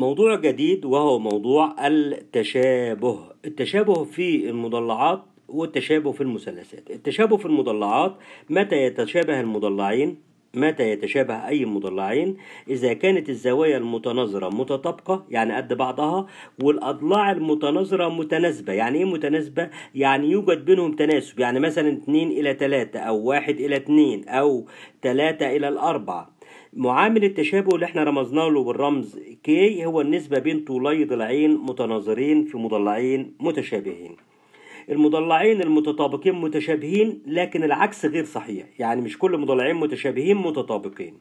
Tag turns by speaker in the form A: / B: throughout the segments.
A: موضوع جديد وهو موضوع التشابه التشابه في المضلعات والتشابه في المثلثات التشابه في المضلعات متى يتشابه المضلعين متى يتشابه أي مضلعين إذا كانت الزوايا المتناظرة متطابقة يعني قد بعضها والأضلاع المتناظرة متناسبة يعني إيه متناسبة؟ يعني يوجد بينهم تناسب يعني مثلا 2 إلى 3 أو 1 إلى 2 أو 3 إلى 4 معامل التشابه اللي احنا رمزنا له بالرمز K هو النسبة بين طولي ضلعين متناظرين في مضلعين متشابهين المضلعين المتطابقين متشابهين لكن العكس غير صحيح يعني مش كل مضلعين متشابهين متطابقين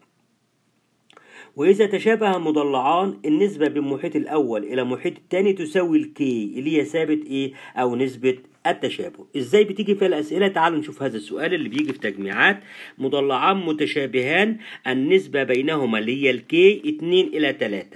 A: وإذا تشابه مضلعان النسبة بين المحيط الأول إلى المحيط الثاني تساوي الكي اللي هي ثابت إيه أو نسبة التشابه ازاي بتيجي فيها الاسئله تعالوا نشوف هذا السؤال اللي بيجي في تجميعات مضلعان متشابهان النسبه بينهما اللي هي الكي 2 الى 3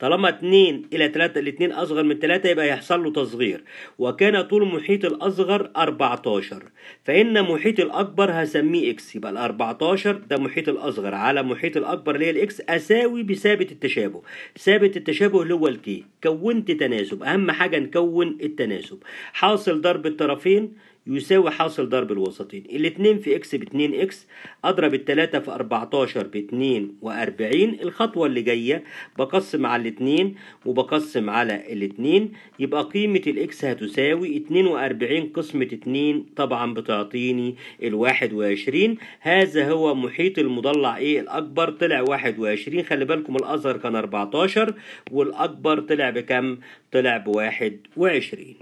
A: طالما 2 الى 3 الاثنين اصغر من 3 يبقى يحصل له تصغير وكان طول محيط الاصغر 14 فان محيط الاكبر هسميه اكس يبقى ال 14 ده محيط الاصغر على محيط الاكبر اللي هي الاكس اساوي بثابت التشابه ثابت التشابه اللي هو الكي كونت تناسب اهم حاجه نكون التناسب حاصل ضرب الطرفين يساوي حاصل ضرب الوسطين الاتنين في اكس باتنين اكس اضرب التلاتة في اربعتاشر باتنين واربعين الخطوة اللي جاية بقسم على الاتنين وبقسم على الاتنين يبقى قيمة الاكس هتساوي اتنين واربعين قسمة اتنين طبعا بتعطيني الواحد وعشرين هذا هو محيط المضلع ايه الاكبر طلع واحد وعشرين خلي بالكم الازهر كان اربعتاشر والاكبر طلع بكم طلع بواحد وعشرين